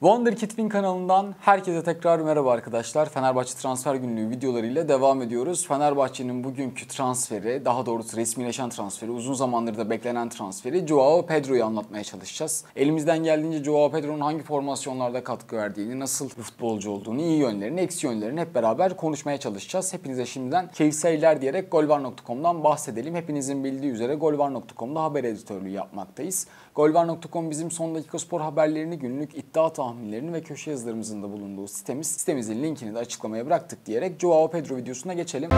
Wonderkidwin kanalından herkese tekrar merhaba arkadaşlar. Fenerbahçe Transfer Günlüğü videolarıyla devam ediyoruz. Fenerbahçe'nin bugünkü transferi, daha doğrusu resmileşen transferi, uzun zamandır da beklenen transferi Joao Pedro'yu anlatmaya çalışacağız. Elimizden geldiğince Joao Pedro'nun hangi formasyonlarda katkı verdiğini, nasıl futbolcu olduğunu, iyi yönlerini, eksi yönlerini hep beraber konuşmaya çalışacağız. Hepinize şimdiden keyif seyirler diyerek golvar.com'dan bahsedelim. Hepinizin bildiği üzere golvar.com'da haber editörlüğü yapmaktayız. Golvar.com bizim son dakika spor haberlerini, günlük iddia tahminlerini ve köşe yazılarımızın da bulunduğu sitemiz. Sitemizin linkini de açıklamaya bıraktık diyerek Joao Pedro videosuna geçelim.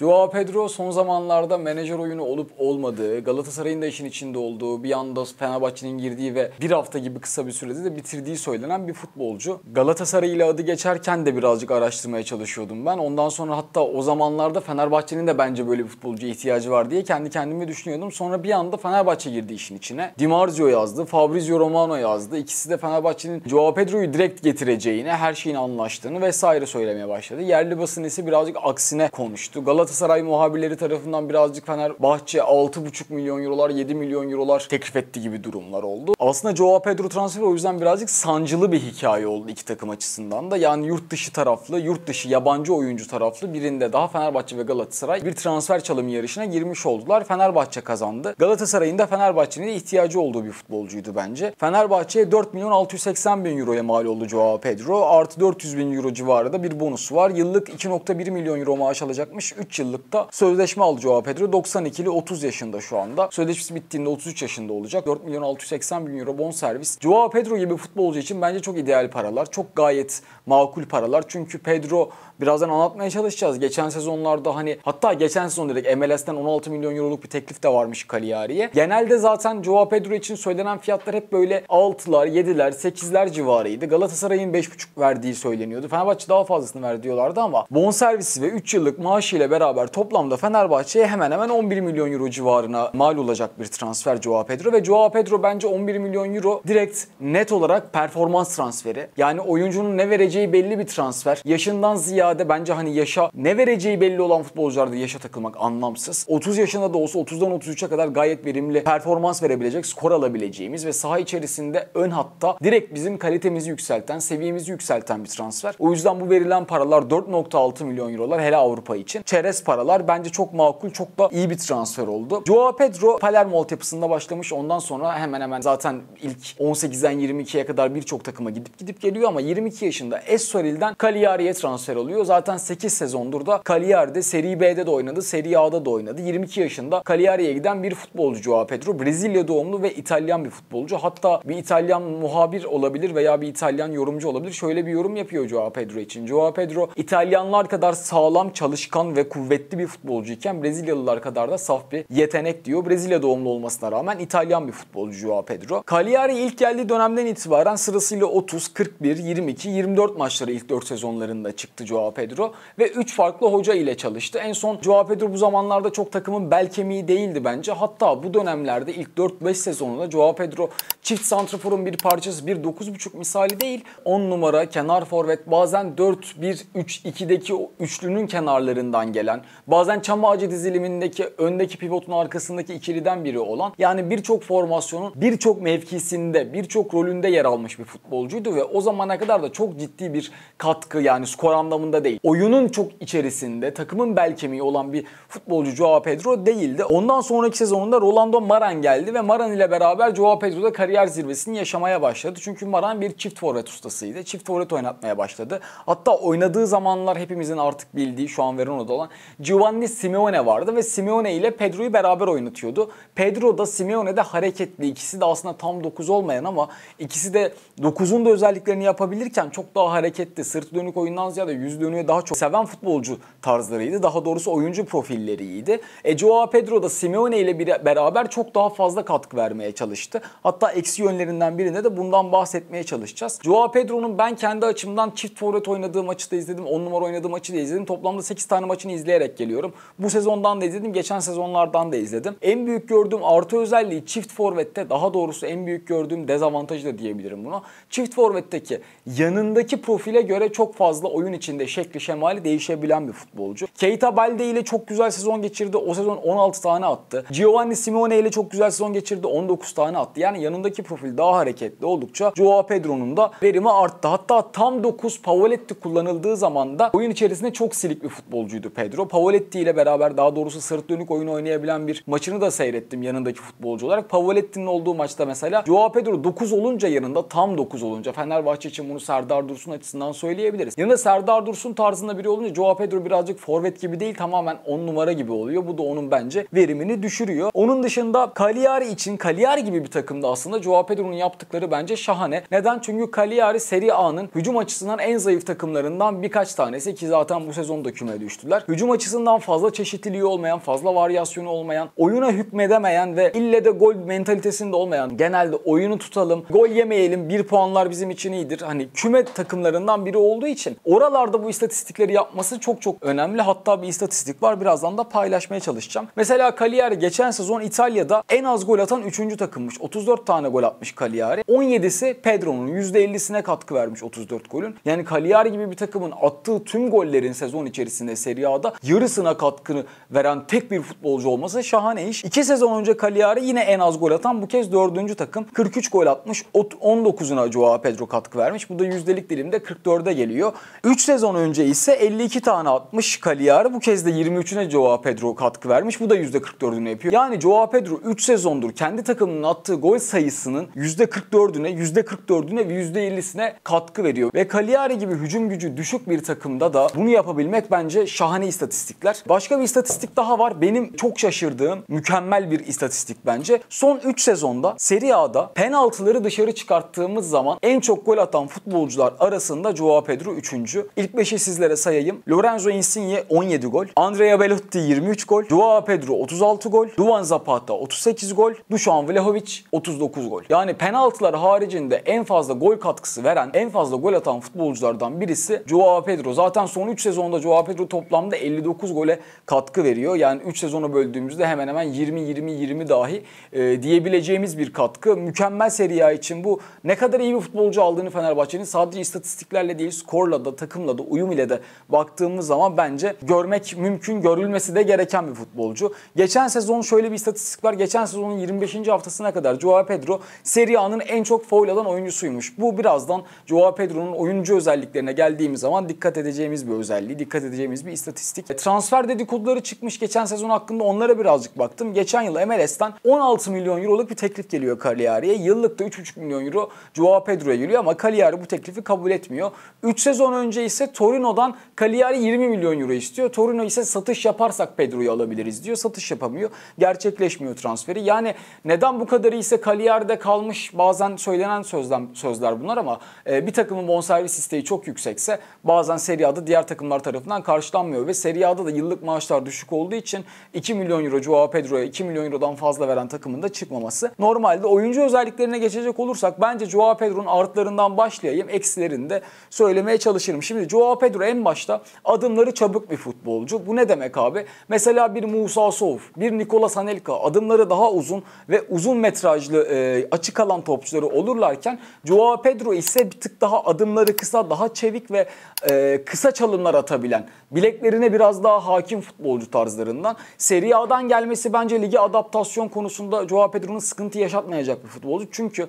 Joao Pedro son zamanlarda menajer oyunu olup olmadığı, Galatasaray'ın da işin içinde olduğu, bir anda Fenerbahçe'nin girdiği ve bir hafta gibi kısa bir sürede de bitirdiği söylenen bir futbolcu. Galatasaray ile adı geçerken de birazcık araştırmaya çalışıyordum ben. Ondan sonra hatta o zamanlarda Fenerbahçe'nin de bence böyle bir futbolcu ihtiyacı var diye kendi kendime düşünüyordum. Sonra bir anda Fenerbahçe girdi işin içine. Di Marzio yazdı, Fabrizio Romano yazdı. İkisi de Fenerbahçe'nin Joao Pedro'yu direkt getireceğini, her şeyin anlaştığını vesaire söylemeye başladı. Yerli basın ise birazcık aksine konuştu. Galatasaray Galatasaray muhabirleri tarafından birazcık Fenerbahçe 6,5 milyon eurolar 7 milyon eurolar teklif etti gibi durumlar oldu. Aslında Joao Pedro transferi o yüzden birazcık sancılı bir hikaye oldu iki takım açısından da. Yani yurt dışı taraflı, yurt dışı yabancı oyuncu taraflı birinde daha Fenerbahçe ve Galatasaray bir transfer çalım yarışına girmiş oldular. Fenerbahçe kazandı. Galatasaray'ın da Fenerbahçe'nin ihtiyacı olduğu bir futbolcuydu bence. Fenerbahçe'ye 4 milyon 680 bin euroya mal oldu Joao Pedro. Artı 400 bin euro civarında bir bonus var. Yıllık 2.1 milyon euro maaş alacakmış. 3 3 yıllıkta sözleşme aldı Joao Pedro. 92'li 30 yaşında şu anda. Sözleşmesi bittiğinde 33 yaşında olacak. 4 milyon 680 bin euro bon servis. Joao Pedro gibi futbolcu için bence çok ideal paralar. Çok gayet makul paralar. Çünkü Pedro birazdan anlatmaya çalışacağız. Geçen sezonlarda hani hatta geçen sezon direkt MLS'ten 16 milyon euroluk bir teklif de varmış Kaliari'ye. Genelde zaten Joao Pedro için söylenen fiyatlar hep böyle 6'lar, 7'ler, 8'ler civarıydı. Galatasaray'ın 5,5 verdiği söyleniyordu. Fenerbahçe daha fazlasını verdi diyorlardı ama servisi ve 3 yıllık maaşıyla beraber beraber toplamda Fenerbahçe'ye hemen hemen 11 milyon euro civarına mal olacak bir transfer Joao Pedro ve Joao Pedro bence 11 milyon euro direkt net olarak performans transferi. Yani oyuncunun ne vereceği belli bir transfer. Yaşından ziyade bence hani yaşa ne vereceği belli olan futbolcularda yaşa takılmak anlamsız. 30 yaşında da olsa 30'dan 33'e kadar gayet verimli performans verebilecek, skor alabileceğimiz ve saha içerisinde ön hatta direkt bizim kalitemizi yükselten, seviyemizi yükselten bir transfer. O yüzden bu verilen paralar 4.6 milyon eurolar hele Avrupa için. Çerez serbest paralar bence çok makul, çok da iyi bir transfer oldu. Joao Pedro Palermo altyapısında başlamış. Ondan sonra hemen hemen zaten ilk 18'den 22'ye kadar birçok takıma gidip gidip geliyor ama 22 yaşında Estoril'den Cagliari'ye transfer oluyor. Zaten 8 sezondur da Cagliari'de Serie B'de de oynadı, Serie A'da da oynadı. 22 yaşında Cagliari'ye giden bir futbolcu Joao Pedro. Brezilya doğumlu ve İtalyan bir futbolcu. Hatta bir İtalyan muhabir olabilir veya bir İtalyan yorumcu olabilir. Şöyle bir yorum yapıyor Joao Pedro için. Joao Pedro İtalyanlar kadar sağlam, çalışkan ve kuvvetli kuvvetli bir futbolcuyken Brezilyalılar kadar da saf bir yetenek diyor. Brezilya doğumlu olmasına rağmen İtalyan bir futbolcu Joao Pedro. Cagliari ilk geldiği dönemden itibaren sırasıyla 30, 41, 22, 24 maçları ilk 4 sezonlarında çıktı Joao Pedro ve 3 farklı hoca ile çalıştı. En son Joao Pedro bu zamanlarda çok takımın bel kemiği değildi bence. Hatta bu dönemlerde ilk 4-5 sezonunda Joao Pedro çift santraforun bir parçası, bir 9.5 misali değil. 10 numara, kenar forvet, bazen 4-1-3-2'deki üçlünün kenarlarından gelen gelen, bazen çam ağacı dizilimindeki öndeki pivotun arkasındaki ikiliden biri olan yani birçok formasyonun birçok mevkisinde, birçok rolünde yer almış bir futbolcuydu ve o zamana kadar da çok ciddi bir katkı yani skor anlamında değil. Oyunun çok içerisinde takımın bel kemiği olan bir futbolcu Joao Pedro değildi. Ondan sonraki sezonunda Rolando Maran geldi ve Maran ile beraber Joao Pedro da kariyer zirvesini yaşamaya başladı. Çünkü Maran bir çift forvet ustasıydı. Çift forvet oynatmaya başladı. Hatta oynadığı zamanlar hepimizin artık bildiği şu an Verona'da olan Giovanni Simeone vardı ve Simeone ile Pedro'yu beraber oynatıyordu. Pedro da Simeone de hareketli. İkisi de aslında tam 9 olmayan ama ikisi de 9'un da özelliklerini yapabilirken çok daha hareketli. Sırt dönük oyundan ziyade yüz dönüğü daha çok seven futbolcu tarzlarıydı. Daha doğrusu oyuncu profilleriydi. E Joao Pedro da Simeone ile beraber çok daha fazla katkı vermeye çalıştı. Hatta eksi yönlerinden birinde de bundan bahsetmeye çalışacağız. Joao Pedro'nun ben kendi açımdan çift forvet oynadığı maçı da izledim. 10 numara oynadığı maçı da izledim. Toplamda 8 tane maçını izledim izleyerek geliyorum. Bu sezondan da izledim, geçen sezonlardan da izledim. En büyük gördüğüm artı özelliği çift forvette, daha doğrusu en büyük gördüğüm dezavantajı da diyebilirim buna. Çift forvetteki yanındaki profile göre çok fazla oyun içinde şekli şemali değişebilen bir futbolcu. Keita Balde ile çok güzel sezon geçirdi. O sezon 16 tane attı. Giovanni Simone ile çok güzel sezon geçirdi. 19 tane attı. Yani yanındaki profil daha hareketli oldukça Joao Pedro'nun da verimi arttı. Hatta tam 9 Pavoletti kullanıldığı zaman da oyun içerisinde çok silik bir futbolcuydu Pedro kadro. Pavoletti ile beraber daha doğrusu sırt dönük oyun oynayabilen bir maçını da seyrettim yanındaki futbolcu olarak. Pavoletti'nin olduğu maçta mesela Joao Pedro 9 olunca yanında tam 9 olunca Fenerbahçe için bunu Serdar Dursun açısından söyleyebiliriz. Yanında Serdar Dursun tarzında biri olunca Joao Pedro birazcık forvet gibi değil tamamen 10 numara gibi oluyor. Bu da onun bence verimini düşürüyor. Onun dışında Cagliari için Cagliari gibi bir takımda aslında Joao Pedro'nun yaptıkları bence şahane. Neden? Çünkü Cagliari Serie A'nın hücum açısından en zayıf takımlarından birkaç tanesi ki zaten bu sezon da küme düştüler. Hücum Hücum açısından fazla çeşitliliği olmayan, fazla varyasyonu olmayan, oyuna hükmedemeyen ve ille de gol mentalitesinde olmayan, genelde oyunu tutalım, gol yemeyelim, bir puanlar bizim için iyidir. Hani küme takımlarından biri olduğu için oralarda bu istatistikleri yapması çok çok önemli. Hatta bir istatistik var birazdan da paylaşmaya çalışacağım. Mesela Cagliari geçen sezon İtalya'da en az gol atan 3. takımmış. 34 tane gol atmış Cagliari. 17'si Pedro'nun %50'sine katkı vermiş 34 golün. Yani Cagliari gibi bir takımın attığı tüm gollerin sezon içerisinde Serie A'da yarısına katkını veren tek bir futbolcu olması şahane iş. 2 sezon önce Kaliari yine en az gol atan bu kez 4. takım. 43 gol atmış. 19'una Joao Pedro katkı vermiş. Bu da yüzdelik dilimde 44'e geliyor. 3 sezon önce ise 52 tane atmış Kaliari Bu kez de 23'üne Joao Pedro katkı vermiş. Bu da %44'ünü yapıyor. Yani Joao Pedro 3 sezondur kendi takımının attığı gol sayısının %44'üne, %44'üne ve %50'sine katkı veriyor. Ve Kaliari gibi hücum gücü düşük bir takımda da bunu yapabilmek bence şahane istatistik istatistikler. Başka bir istatistik daha var. Benim çok şaşırdığım mükemmel bir istatistik bence. Son 3 sezonda Serie A'da penaltıları dışarı çıkarttığımız zaman en çok gol atan futbolcular arasında Joao Pedro 3. İlk 5'i sizlere sayayım. Lorenzo Insigne 17 gol. Andrea Belotti 23 gol. Joao Pedro 36 gol. Duvan Zapata 38 gol. Dušan Vlahovic 39 gol. Yani penaltılar haricinde en fazla gol katkısı veren, en fazla gol atan futbolculardan birisi Joao Pedro. Zaten son 3 sezonda Joao Pedro toplamda 50 59 gole katkı veriyor. Yani 3 sezonu böldüğümüzde hemen hemen 20-20-20 dahi e, diyebileceğimiz bir katkı. Mükemmel Serie A için bu ne kadar iyi bir futbolcu aldığını Fenerbahçe'nin sadece istatistiklerle değil skorla da takımla da uyum ile de baktığımız zaman bence görmek mümkün görülmesi de gereken bir futbolcu. Geçen sezon şöyle bir istatistik var. Geçen sezonun 25. haftasına kadar Joao Pedro Serie A'nın en çok foul alan oyuncusuymuş. Bu birazdan Joao Pedro'nun oyuncu özelliklerine geldiğimiz zaman dikkat edeceğimiz bir özelliği, dikkat edeceğimiz bir istatistik istatistik. Transfer dedikoduları çıkmış geçen sezon hakkında onlara birazcık baktım. Geçen yıl MLS'ten 16 milyon euroluk bir teklif geliyor Cagliari'ye. Yıllık da 3,5 milyon euro Joao Pedro'ya geliyor ama Cagliari bu teklifi kabul etmiyor. 3 sezon önce ise Torino'dan Cagliari 20 milyon euro istiyor. Torino ise satış yaparsak Pedro'yu alabiliriz diyor. Satış yapamıyor. Gerçekleşmiyor transferi. Yani neden bu kadarı ise Cagliari'de kalmış bazen söylenen sözden, sözler bunlar ama e, bir takımın bonservis isteği çok yüksekse bazen Serie A'da diğer takımlar tarafından karşılanmıyor ve Serie A'da da yıllık maaşlar düşük olduğu için 2 milyon euro Joao Pedro'ya 2 milyon eurodan fazla veren takımın da çıkmaması. Normalde oyuncu özelliklerine geçecek olursak bence Joao Pedro'nun artlarından başlayayım, eksilerini de söylemeye çalışırım. Şimdi Joao Pedro en başta adımları çabuk bir futbolcu. Bu ne demek abi? Mesela bir Musa Sov, bir Nikola Sanelka adımları daha uzun ve uzun metrajlı e, açık alan topçuları olurlarken Joao Pedro ise bir tık daha adımları kısa, daha çevik ve e, kısa çalımlar atabilen, bileklerine bir biraz daha hakim futbolcu tarzlarından. Serie A'dan gelmesi bence ligi adaptasyon konusunda Joao Pedro'nun sıkıntı yaşatmayacak bir futbolcu. Çünkü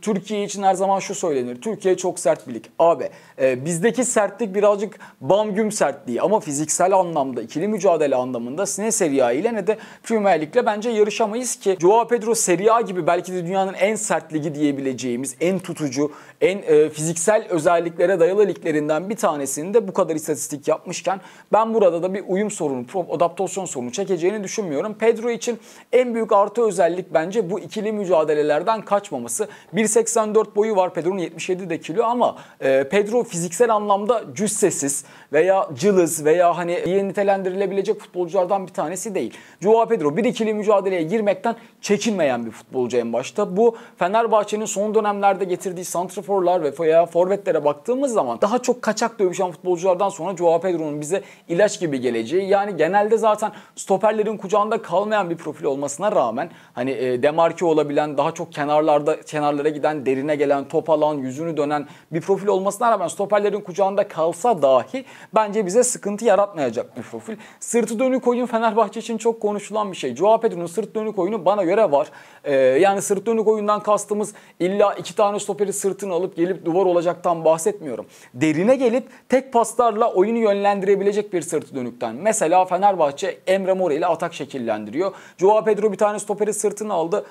Türkiye için her zaman şu söylenir. Türkiye çok sert bir lig. Abi e, bizdeki sertlik birazcık bam güm sertliği ama fiziksel anlamda, ikili mücadele anlamında ne Serie A ile ne de Premier Lig'le bence yarışamayız ki Joao Pedro Serie A gibi belki de dünyanın en sert ligi diyebileceğimiz, en tutucu, en e, fiziksel özelliklere dayalı liglerinden bir tanesini de bu kadar istatistik yapmışken ben burada burada da bir uyum sorunu, adaptasyon sorunu çekeceğini düşünmüyorum. Pedro için en büyük artı özellik bence bu ikili mücadelelerden kaçmaması. 1.84 boyu var Pedro'nun 77 de kilo ama e, Pedro fiziksel anlamda cüssesiz veya cılız veya hani diye nitelendirilebilecek futbolculardan bir tanesi değil. Joao Pedro bir ikili mücadeleye girmekten çekinmeyen bir futbolcu en başta. Bu Fenerbahçe'nin son dönemlerde getirdiği santraforlar ve veya forvetlere baktığımız zaman daha çok kaçak dövüşen futbolculardan sonra Joao Pedro'nun bize ilaç gibi geleceği yani genelde zaten stoperlerin kucağında kalmayan bir profil olmasına rağmen hani e, demarke olabilen daha çok kenarlarda kenarlara giden derine gelen top alan yüzünü dönen bir profil olmasına rağmen stoperlerin kucağında kalsa dahi bence bize sıkıntı yaratmayacak bir profil. Sırtı dönük oyun Fenerbahçe için çok konuşulan bir şey. Joao Pedro'nun sırt dönük oyunu bana göre var. E, yani sırt dönük oyundan kastımız illa iki tane stoperi sırtını alıp gelip duvar olacaktan bahsetmiyorum. Derine gelip tek paslarla oyunu yönlendirebilecek bir sırt sırt dönükten. Mesela Fenerbahçe Emre Mor ile atak şekillendiriyor. Joao Pedro bir tane stoperi sırtını aldı.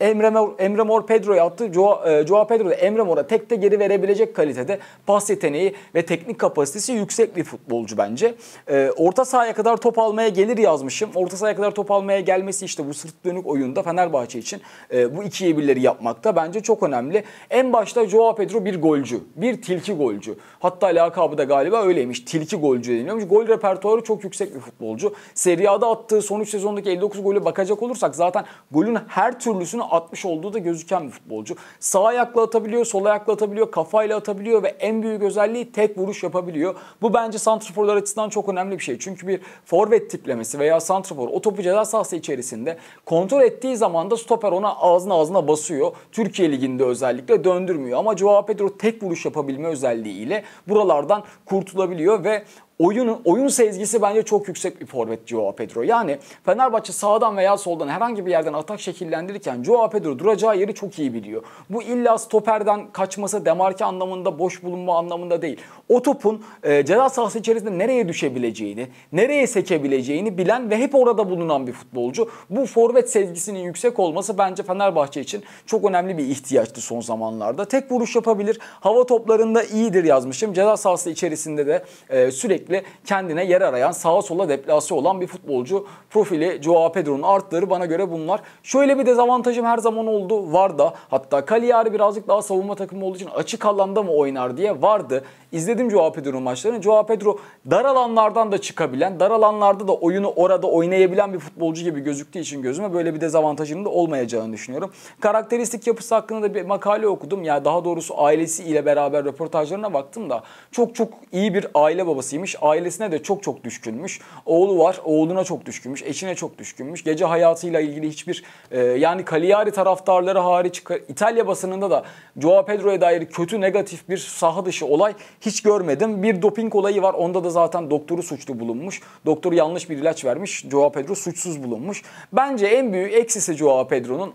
Emre Mor, Emre Mor Pedro'ya attı. Joao, e, Joao Pedro da Emre Mor'a tek de geri verebilecek kalitede pas yeteneği ve teknik kapasitesi yüksek bir futbolcu bence. E, orta sahaya kadar top almaya gelir yazmışım. Orta sahaya kadar top almaya gelmesi işte bu sırt dönük oyunda Fenerbahçe için e, bu ikiye birleri yapmakta bence çok önemli. En başta Joao Pedro bir golcü. Bir tilki golcü. Hatta lakabı da galiba öyleymiş. Tilki golcü deniliyormuş. Gol repertuarı çok yüksek bir futbolcu. Serie A'da attığı son 3 sezondaki 59 golü bakacak olursak zaten golün her türlüsünü 60 olduğu da gözüken bir futbolcu. Sağ ayakla atabiliyor, sol ayakla atabiliyor, kafayla atabiliyor ve en büyük özelliği tek vuruş yapabiliyor. Bu bence santraforlar açısından çok önemli bir şey. Çünkü bir forvet tiplemesi veya santrafor o topu ceza sahası içerisinde kontrol ettiği zaman da stoper ona ağzına ağzına basıyor. Türkiye Ligi'nde özellikle döndürmüyor ama Joao Pedro tek vuruş yapabilme özelliğiyle buralardan kurtulabiliyor ve oyun, oyun sezgisi bence çok yüksek bir forvet Joao Pedro. Yani Fenerbahçe sağdan veya soldan herhangi bir yerden atak şekillendirirken Joao Pedro duracağı yeri çok iyi biliyor. Bu illa stoperden kaçması demarke anlamında boş bulunma anlamında değil. O topun e, ceza sahası içerisinde nereye düşebileceğini, nereye sekebileceğini bilen ve hep orada bulunan bir futbolcu. Bu forvet sezgisinin yüksek olması bence Fenerbahçe için çok önemli bir ihtiyaçtı son zamanlarda. Tek vuruş yapabilir, hava toplarında iyidir yazmışım. Ceza sahası içerisinde de e, sürekli sürekli kendine yer arayan, sağa sola deplase olan bir futbolcu profili Joao Pedro'nun artları bana göre bunlar. Şöyle bir dezavantajım her zaman oldu. Var da hatta Cagliari birazcık daha savunma takımı olduğu için açık alanda mı oynar diye vardı. İzledim Joao Pedro maçlarını. Joao Pedro dar alanlardan da çıkabilen, dar alanlarda da oyunu orada oynayabilen bir futbolcu gibi gözüktüğü için gözüme böyle bir dezavantajının da olmayacağını düşünüyorum. Karakteristik yapısı hakkında da bir makale okudum. Yani daha doğrusu ailesi ile beraber röportajlarına baktım da çok çok iyi bir aile babasıymış. Ailesine de çok çok düşkünmüş. Oğlu var, oğluna çok düşkünmüş, eşine çok düşkünmüş. Gece hayatıyla ilgili hiçbir e, yani Cagliari taraftarları hariç İtalya basınında da Joao Pedro'ya dair kötü negatif bir saha dışı olay hiç görmedim. Bir doping olayı var. Onda da zaten doktoru suçlu bulunmuş. Doktor yanlış bir ilaç vermiş. Joao Pedro suçsuz bulunmuş. Bence en büyük eksisi Joao Pedro'nun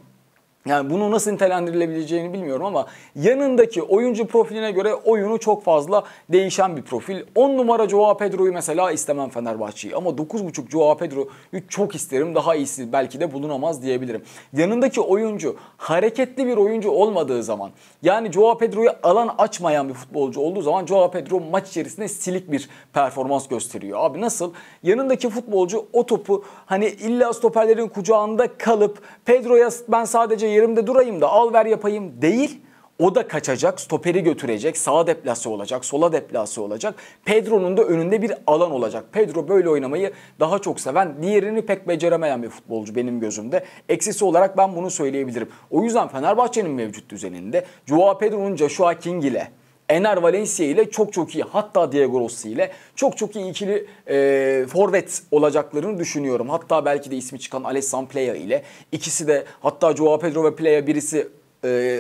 yani bunu nasıl nitelendirilebileceğini bilmiyorum ama yanındaki oyuncu profiline göre oyunu çok fazla değişen bir profil. 10 numara Joao Pedro'yu mesela istemem Fenerbahçe'yi ama 9.5 Joao Pedro'yu çok isterim. Daha iyisi belki de bulunamaz diyebilirim. Yanındaki oyuncu hareketli bir oyuncu olmadığı zaman yani Joao Pedro'yu alan açmayan bir futbolcu olduğu zaman Joao Pedro maç içerisinde silik bir performans gösteriyor. Abi nasıl? Yanındaki futbolcu o topu hani illa stoperlerin kucağında kalıp Pedro'ya ben sadece yerimde durayım da al ver yapayım değil. O da kaçacak, stoperi götürecek, sağa deplase olacak, sola deplase olacak. Pedro'nun da önünde bir alan olacak. Pedro böyle oynamayı daha çok seven, diğerini pek beceremeyen bir futbolcu benim gözümde. Eksisi olarak ben bunu söyleyebilirim. O yüzden Fenerbahçe'nin mevcut düzeninde Joao Pedro'nun Joshua King ile Ener Valencia ile çok çok iyi hatta Diego Rossi ile çok çok iyi ikili e, forvet olacaklarını düşünüyorum. Hatta belki de ismi çıkan Alessandro Playa ile ikisi de hatta Joao Pedro ve Playa birisi e,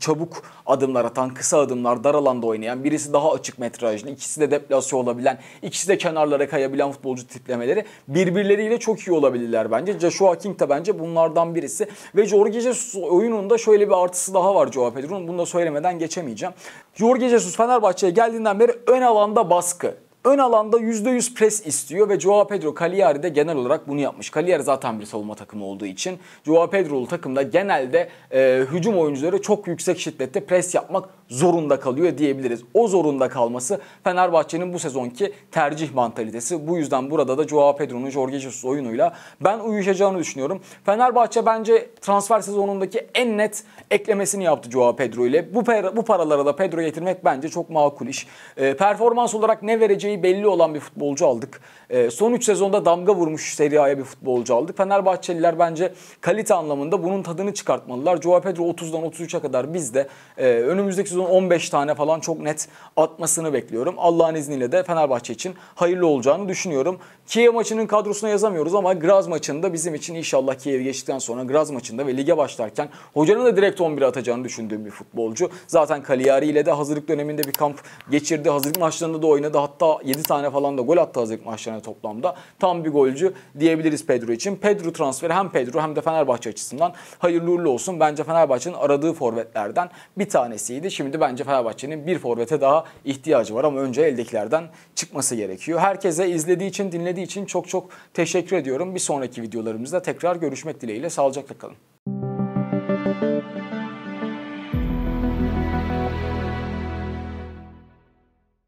çabuk adımlar atan, kısa adımlar, dar alanda oynayan, birisi daha açık metrajlı, ikisi de deplasyon olabilen, ikisi de kenarlara kayabilen futbolcu tiplemeleri birbirleriyle çok iyi olabilirler bence. Joshua King de bence bunlardan birisi. Ve Jorge Jesus oyununda şöyle bir artısı daha var Joao Pedro'nun. Bunu da söylemeden geçemeyeceğim. Jorge Jesus Fenerbahçe'ye geldiğinden beri ön alanda baskı, Ön alanda %100 pres istiyor ve Joao Pedro Cagliari de genel olarak bunu yapmış. Cagliari zaten bir savunma takımı olduğu için Joao Pedro'lu takımda genelde e, hücum oyuncuları çok yüksek şiddette pres yapmak zorunda kalıyor diyebiliriz. O zorunda kalması Fenerbahçe'nin bu sezonki tercih mantalitesi. Bu yüzden burada da Joao Pedro'nun Jorge Jesus oyunuyla ben uyuşacağını düşünüyorum. Fenerbahçe bence transfer sezonundaki en net eklemesini yaptı Joao Pedro ile. Bu, para, bu paralara da Pedro getirmek bence çok makul iş. E, performans olarak ne vereceği belli olan bir futbolcu aldık. E, son 3 sezonda damga vurmuş Serie A'ya bir futbolcu aldık. Fenerbahçeliler bence kalite anlamında bunun tadını çıkartmalılar. Joao Pedro 30'dan 33'e kadar bizde. E, önümüzdeki sezon 15 tane falan çok net atmasını bekliyorum. Allah'ın izniyle de Fenerbahçe için hayırlı olacağını düşünüyorum. Kiev maçının kadrosuna yazamıyoruz ama Graz maçında bizim için inşallah Kiev geçtikten sonra Graz maçında ve lige başlarken hocanın da direkt 11 atacağını düşündüğüm bir futbolcu. Zaten Cagliari ile de hazırlık döneminde bir kamp geçirdi. Hazırlık maçlarında da oynadı. Hatta 7 tane falan da gol attı hazırlık maçlarına toplamda. Tam bir golcü diyebiliriz Pedro için. Pedro transferi hem Pedro hem de Fenerbahçe açısından hayırlı uğurlu olsun. Bence Fenerbahçe'nin aradığı forvetlerden bir tanesiydi. Şimdi Şimdi bence Fenerbahçe'nin bir forvete daha ihtiyacı var ama önce eldekilerden çıkması gerekiyor. Herkese izlediği için, dinlediği için çok çok teşekkür ediyorum. Bir sonraki videolarımızda tekrar görüşmek dileğiyle. Sağlıcakla kalın.